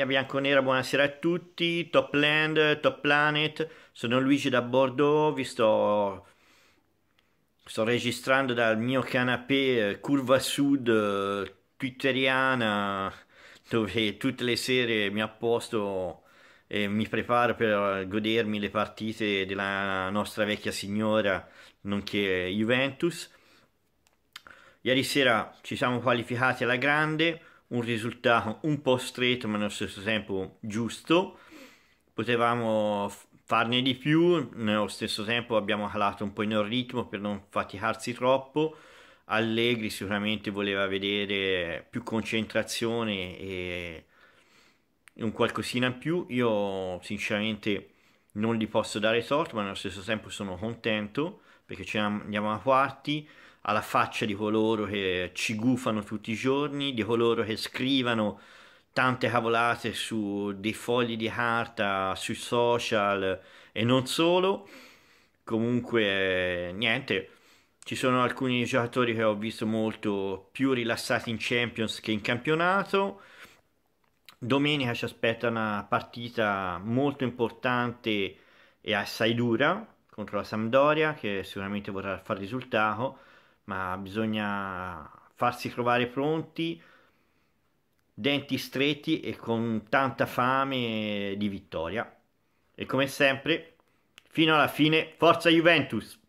Famiglia Bianconera, buonasera a tutti. Topland, Top Planet, sono Luigi da Bordeaux, vi sto, sto registrando dal mio canapè eh, Curva Sud eh, twitteriana dove tutte le sere mi apposto e mi preparo per godermi le partite della nostra vecchia signora, nonché Juventus. Ieri sera ci siamo qualificati alla grande un risultato un po' stretto ma nello stesso tempo giusto potevamo farne di più nello stesso tempo abbiamo calato un po' in ritmo per non faticarsi troppo Allegri sicuramente voleva vedere più concentrazione e un qualcosina in più io sinceramente non gli posso dare torto ma nello stesso tempo sono contento perché ce ne andiamo a quarti alla faccia di coloro che ci gufano tutti i giorni, di coloro che scrivono tante cavolate su dei fogli di carta, sui social e non solo. Comunque, niente, ci sono alcuni giocatori che ho visto molto più rilassati in Champions che in campionato. Domenica ci aspetta una partita molto importante e assai dura contro la Sampdoria che sicuramente vorrà far risultato ma bisogna farsi trovare pronti, denti stretti e con tanta fame di vittoria. E come sempre, fino alla fine, forza Juventus!